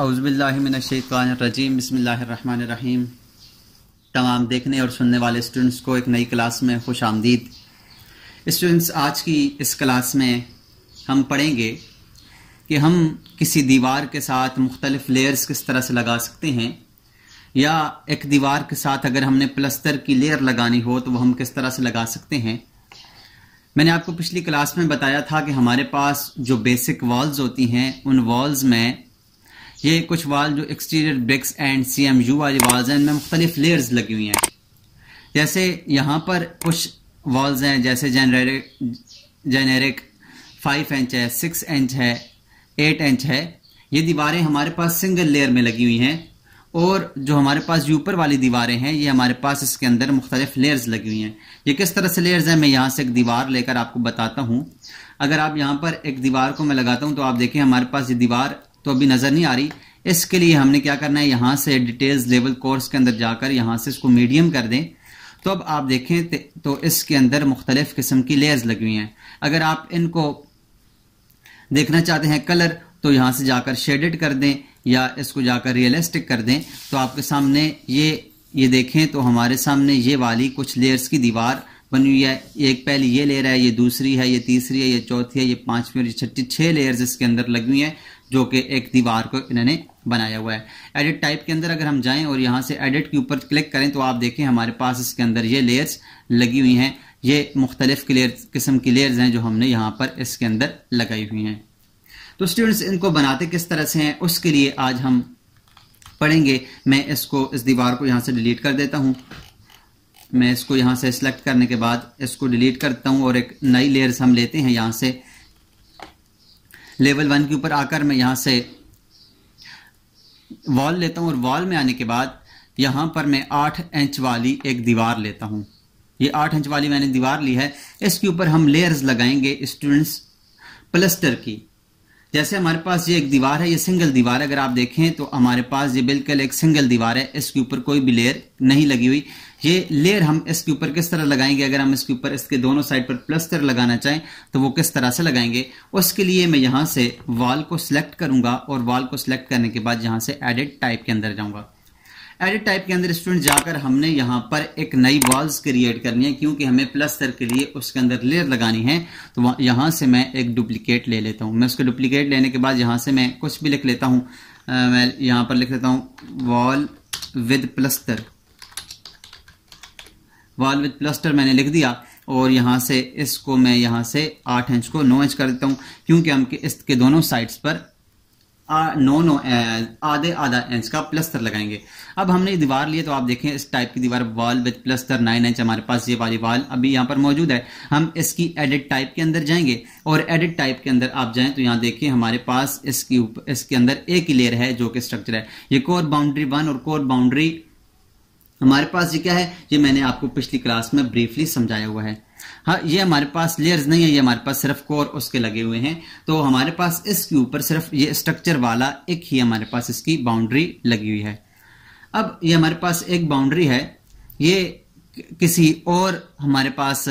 अउज़बिल्लिमिनशैतरजीम बसमीम तमाम देखने और सुनने वाले स्टूडेंट्स को एक नई क्लास में खुश आमदीद स्टूडेंट्स आज की इस क्लास में हम पढ़ेंगे कि हम किसी दीवार के साथ मुख्तलिफ लेयर्स किस तरह से लगा सकते हैं या एक दीवार के साथ अगर हमने प्लस्तर की लेयर लगानी हो तो वह हम किस तरह से लगा सकते हैं मैंने आपको पिछली क्लास में बताया था कि हमारे पास जो बेसिक वॉल्स होती हैं उन वॉल्स में ये कुछ वाल जो exterior bricks and C M U वाली वाल्स हैं इनमें मुख्तलिफ लेयर्स लगी हुई हैं जैसे यहाँ पर कुछ वॉल्स हैं जैसे जेनरिक जेनेरिक फाइव इंच है सिक्स इंच है एट इंच है ये दीवारें हमारे पास सिंगल लेयर में लगी हुई हैं और जो हमारे पास ऊपर वाली दीवारें हैं ये हमारे पास इसके अंदर मुख्तलिफ लेयर्स लगी हुई हैं ये किस तरह से लेयर्स हैं मैं यहाँ से एक दीवार लेकर आपको बताता हूँ अगर आप यहाँ पर एक दीवार को मैं लगाता हूँ तो आप देखें हमारे पास ये दीवार तो अभी नज़र नहीं आ रही इसके लिए हमने क्या करना है यहां से डिटेल्स लेवल कोर्स के अंदर जाकर यहां से इसको मीडियम कर दें तो अब आप देखें तो इसके अंदर मुख्तलिफ़ किस्म की लेयर्स लगी हुई हैं अगर आप इनको देखना चाहते हैं कलर तो यहां से जाकर शेडेड कर दें या इसको जाकर रियलिस्टिक कर दें तो आपके सामने ये ये देखें तो हमारे सामने ये वाली कुछ लेयर्स की दीवार बनी हुई है एक पहली ये लेयर है ये दूसरी है ये तीसरी है ये चौथी है ये पांचवी और ये छठी छह लेयर्स इसके अंदर लगी हुई हैं जो कि एक दीवार को इन्होंने बनाया हुआ है एडिट टाइप के अंदर अगर हम जाएं और यहाँ से एडिट के ऊपर क्लिक करें तो आप देखें हमारे पास इसके अंदर ये लेयर्स लगी हुई हैं ये मुख्तलिफ किस्म की लेयर्स हैं जो हमने यहाँ पर इसके अंदर लगाई हुई हैं तो स्टूडेंट्स इनको बनाते किस तरह से हैं उसके लिए आज हम पढ़ेंगे मैं इसको इस दीवार को यहाँ से डिलीट कर देता हूँ मैं इसको यहाँ से सिलेक्ट करने के बाद इसको डिलीट करता हूँ और एक नई लेयर्स हम लेते हैं यहाँ से लेवल वन के ऊपर आकर मैं यहाँ से वॉल लेता हूँ और वॉल में आने के बाद यहाँ पर मैं आठ इंच वाली एक दीवार लेता हूँ ये आठ इंच वाली मैंने दीवार ली है इसके ऊपर हम लेयर्स लगाएंगे स्टूडेंट्स प्लस्टर की जैसे हमारे पास ये एक दीवार है ये सिंगल दीवार है अगर आप देखें तो हमारे पास ये बिल्कुल एक सिंगल दीवार है इसके ऊपर कोई भी लेयर नहीं लगी हुई ये लेयर हम इसके ऊपर किस तरह लगाएंगे अगर हम इसके ऊपर इसके दोनों साइड पर प्लस्तर लगाना चाहें तो वो किस तरह से लगाएंगे उसके लिए मैं यहाँ से वाल को सिलेक्ट करूंगा और वाल को सिलेक्ट करने के बाद यहाँ से एडिट टाइप के अंदर जाऊँगा एडिट टाइप के अंदर स्टूडेंट जाकर हमने यहाँ पर एक नई वॉल्स क्रिएट करनी है क्योंकि हमें प्लस्तर के लिए उसके अंदर लेयर लगानी है तो यहाँ से मैं एक डुप्लीकेट ले लेता हूँ मैं उसको डुप्लीकेट लेने के बाद यहाँ से मैं कुछ भी लिख लेता हूँ मैं यहाँ पर लिख लेता हूँ wall with plaster wall with plaster मैंने लिख दिया और यहाँ से इसको मैं यहाँ से आठ इंच को नौ इंच कर देता हूँ क्योंकि हम इसके दोनों साइड्स पर नौ नौ आधे आधा इंच का प्लस्तर लगाएंगे अब हमने दीवार लिए तो आप देखें इस टाइप की दीवार wall with plaster nine inch हमारे पास ये वाली वॉल अभी यहाँ पर मौजूद है हम इसकी एडिट टाइप के अंदर जाएंगे और एडिट टाइप के अंदर आप जाएं तो यहाँ देखिए हमारे पास इसकी इसके अंदर एक ही लेयर है जो कि स्ट्रक्चर है ये कोर बाउंड्री वन और कोर बाउंड्री हमारे पास ये क्या है ये मैंने आपको पिछली क्लास में ब्रीफली समझाया हुआ है हाँ ये हमारे पास लेयर्स नहीं है ये हमारे पास सिर्फ कोर उसके लगे हुए हैं तो हमारे पास इसके ऊपर सिर्फ ये स्ट्रक्चर वाला एक ही हमारे पास इसकी बाउंड्री लगी हुई है अब ये हमारे पास एक बाउंड्री है ये किसी और हमारे पास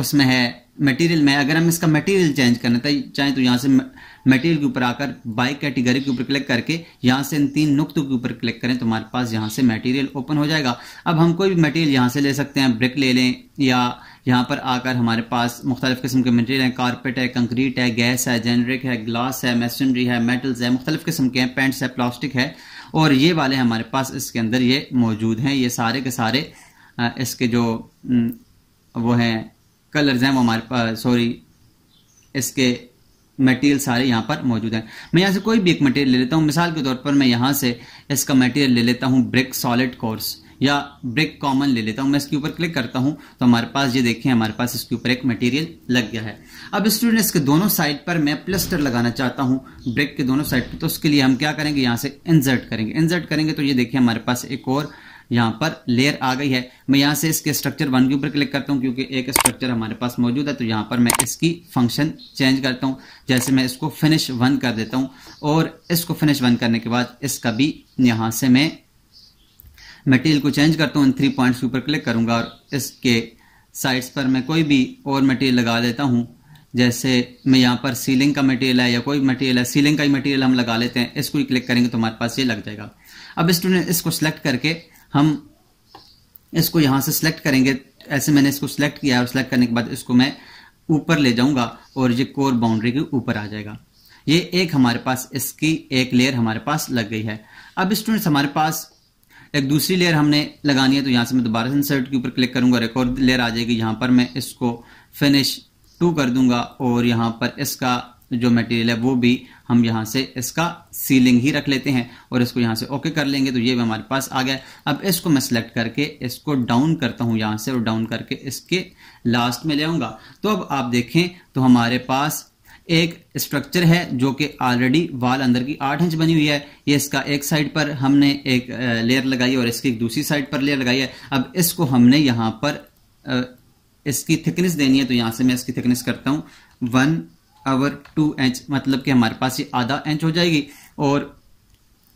उसमें है मटेरियल में अगर हम इसका मटेरियल चेंज करना था चाहे तो यहाँ से मटेरियल के ऊपर आकर बाई कैटेगरी के ऊपर क्लिक करके यहाँ से इन तीन नुक्त के ऊपर क्लिक करें तो हमारे पास यहाँ से मटेरियल ओपन हो जाएगा अब हम कोई भी मटेरियल यहाँ से ले सकते हैं ब्रिक ले लें या यहाँ पर आकर हमारे पास मुख्तलिफ़ किस्म के मटेरियल हैं कारपेट है कंक्रीट है गैस है जेनरिक है ग्लास है मेसनरी है मेटल्स है मुख्तलिफ़ किस्म के हैं पेंट्स है प्लास्टिक है और ये वाले हमारे पास इसके अंदर ये मौजूद हैं ये सारे के सारे इसके जो वो हैं कलर्स हैं वो हमारे पास सॉरी इसके मटेरियल सारे यहाँ पर मौजूद हैं मैं यहाँ से कोई भी एक मटेरियल ले लेता हूँ मिसाल के तौर पर मैं यहाँ से इसका मटेरियल ले लेता हूँ ब्रिक सॉलिड कोर्स या ब्रेक कॉमन ले लेता हूँ मैं इसके ऊपर क्लिक करता हूँ तो हमारे पास ये देखें हमारे पास इसके ऊपर एक मटेरियल लग गया है अब स्टूडेंट इसके दोनों साइड पर मैं प्लस्टर लगाना चाहता हूँ ब्रेक के दोनों साइड पर तो उसके लिए हम क्या करेंगे यहाँ से इंजर्ट करेंगे इंजर्ट करेंगे तो ये देखिए हमारे पास एक और यहाँ पर लेयर आ गई है मैं यहाँ से इसके स्ट्रक्चर वन के ऊपर क्लिक करता हूँ क्योंकि एक स्ट्रक्चर हमारे पास मौजूद है तो यहाँ पर मैं इसकी फंक्शन चेंज करता हूँ जैसे मैं इसको फिनिश वन कर देता हूँ और इसको फिनिश वन करने के बाद इसका भी यहाँ से मैं मटेरियल को चेंज करता हूँ इन थ्री पॉइंट्स के ऊपर क्लिक करूँगा और इसके साइड्स पर मैं कोई भी और मटेरियल लगा लेता हूँ जैसे मैं यहाँ पर सीलिंग का मटेरियल है या कोई मटेरियल है सीलिंग का ही मटेरियल हम लगा लेते हैं इसको ही क्लिक करेंगे तो हमारे पास ये लग जाएगा अब स्टूडेंट इसको सिलेक्ट करके हम इसको यहाँ से सिलेक्ट करेंगे ऐसे मैंने इसको सिलेक्ट किया और सिलेक्ट करने के बाद इसको मैं ऊपर ले जाऊंगा और ये कोर बाउंड्री के ऊपर आ जाएगा ये एक हमारे पास इसकी एक लेयर हमारे पास लग गई है अब स्टूडेंट्स हमारे पास एक दूसरी लेयर हमने लगानी है तो यहाँ से मैं दोबारा से इंसर्ट के ऊपर क्लिक करूँगा रिकॉर्ड लेयर आ जाएगी यहाँ पर मैं इसको फिनिश टू कर दूंगा और यहाँ पर इसका जो मटेरियल है वो भी हम यहाँ से इसका सीलिंग ही रख लेते हैं और इसको यहाँ से ओके कर लेंगे तो ये भी हमारे पास आ गया अब इसको मैं सिलेक्ट करके इसको डाउन करता हूँ यहाँ से और डाउन करके इसके लास्ट में ले आऊँगा तो अब आप देखें तो हमारे पास एक स्ट्रक्चर है जो कि ऑलरेडी वाल अंदर की आठ इंच बनी हुई है ये इसका एक साइड पर हमने एक लेयर लगाई और इसकी दूसरी साइड पर लेयर लगाई है अब इसको हमने यहाँ पर इसकी थिकनेस देनी है तो यहाँ से मैं इसकी थिकनेस करता हूँ वन आवर टू इंच मतलब कि हमारे पास ये आधा इंच हो जाएगी और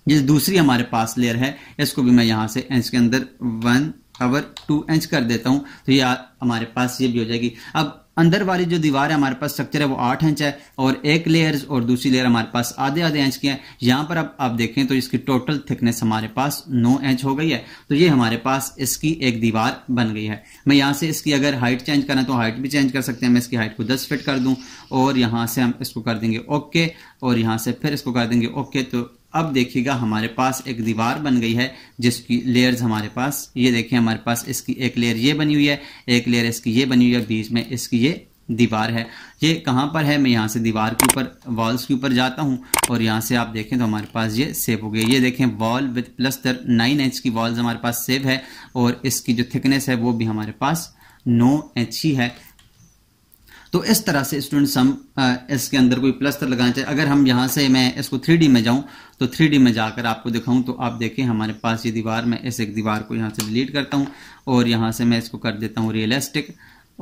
जिस दूसरी हमारे पास लेयर है इसको भी मैं यहाँ से इंच के अंदर वन पावर टू इंच कर देता हूं तो ये हमारे पास ये भी हो जाएगी अब अंदर वाली जो दीवार है हमारे पास स्ट्रक्चर है वो आठ इंच है और एक लेयर और दूसरी लेयर हमारे पास आधे आधे इंच की है यहाँ पर अब आप देखें तो इसकी टोटल थिकनेस हमारे पास नौ इंच हो गई है तो ये हमारे पास इसकी एक दीवार बन गई है मैं यहाँ से इसकी अगर हाइट चेंज करना तो हाइट भी चेंज कर सकते हैं मैं इसकी हाइट को दस फिट कर दूँ और यहाँ से हम इसको कर देंगे ओके और यहाँ से फिर इसको कर देंगे ओके तो अब देखिएगा हमारे पास एक दीवार बन गई है जिसकी लेयर्स हमारे पास ये देखिए हमारे पास इसकी एक लेयर ये बनी हुई है एक लेयर इसकी ये बनी हुई है बीच में इसकी ये दीवार है ये कहाँ पर है मैं यहाँ से दीवार के ऊपर वॉल्स के ऊपर जाता हूँ और यहाँ से आप देखें तो हमारे पास ये सेव हो गया ये देखें wall with plaster nine inch की वॉल्स हमारे पास सेव है और इसकी जो थिकनेस है वो भी हमारे पास नौ इंच ही है तो इस तरह से स्टूडेंट्स हम इसके अंदर कोई प्लस्तर लगाना चाहिए अगर हम यहाँ से मैं इसको थ्री में जाऊँ तो थ्री में जाकर आपको दिखाऊँ तो आप देखें हमारे पास ये दीवार मैं इस एक दीवार को यहाँ से डिलीट करता हूँ और यहाँ से मैं इसको कर देता हूँ रियलिस्टिक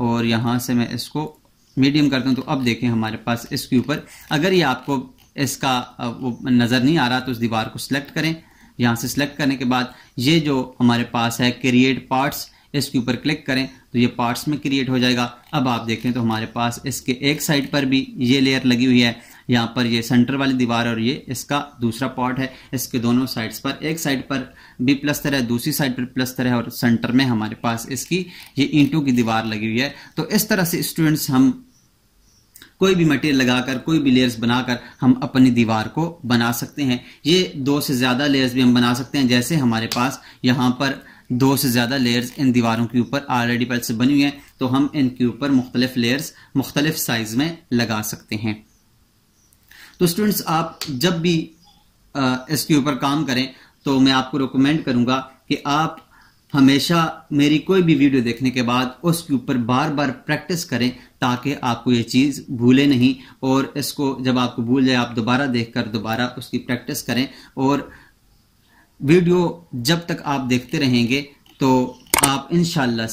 और यहाँ से मैं इसको मीडियम करता हूँ तो अब देखें हमारे पास इसके ऊपर अगर ये आपको इसका वो नज़र नहीं आ रहा तो उस दीवार को सिलेक्ट करें यहाँ से सिलेक्ट करने के बाद ये जो हमारे पास है क्रिएट पार्ट्स इसके ऊपर क्लिक करें तो ये पार्ट्स में क्रिएट हो जाएगा अब आप देखें तो हमारे पास इसके एक साइड पर भी ये लेयर लगी हुई है यहाँ पर ये सेंटर वाली दीवार और ये इसका दूसरा पार्ट है इसके दोनों साइड्स पर एक साइड पर भी प्लस्तर है दूसरी साइड पर प्लस्तर है और सेंटर में हमारे पास इसकी ये ईंटों की दीवार लगी हुई है तो इस तरह से स्टूडेंट्स हम कोई भी मटेरियल लगाकर कोई भी लेयर्स बनाकर हम अपनी दीवार को बना सकते हैं ये दो से ज़्यादा लेयर्स भी हम बना सकते हैं जैसे हमारे पास यहाँ पर दो से ज़्यादा लेयर्स इन दीवारों के ऊपर ऑलरेडी पहले से बनी हुई हैं तो हम इनके ऊपर मुख्तलिफ लेयर्स मुख्तलिफ साइज में लगा सकते हैं तो स्टूडेंट्स आप जब भी आ, इसके ऊपर काम करें तो मैं आपको रिकमेंड करूंगा कि आप हमेशा मेरी कोई भी वीडियो देखने के बाद उसके ऊपर बार बार प्रैक्टिस करें ताकि आपको ये चीज़ भूले नहीं और इसको जब आपको भूल जाए आप दोबारा देख कर दोबारा उसकी प्रैक्टिस करें और वीडियो जब तक आप देखते रहेंगे तो आप इन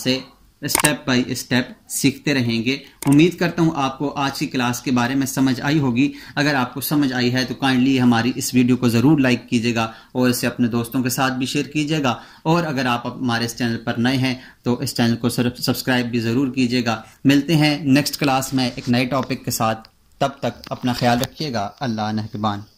से स्टेप बाय स्टेप सीखते रहेंगे उम्मीद करता हूँ आपको आज की क्लास के बारे में समझ आई होगी अगर आपको समझ आई है तो काइंडली हमारी इस वीडियो को ज़रूर लाइक कीजिएगा और इसे अपने दोस्तों के साथ भी शेयर कीजिएगा और अगर आप हमारे इस चैनल पर नए हैं तो इस चैनल को सब्सक्राइब भी ज़रूर कीजिएगा मिलते हैं नेक्स्ट क्लास में एक नए टॉपिक के साथ तब तक अपना ख्याल रखिएगा अल्लाह नहबान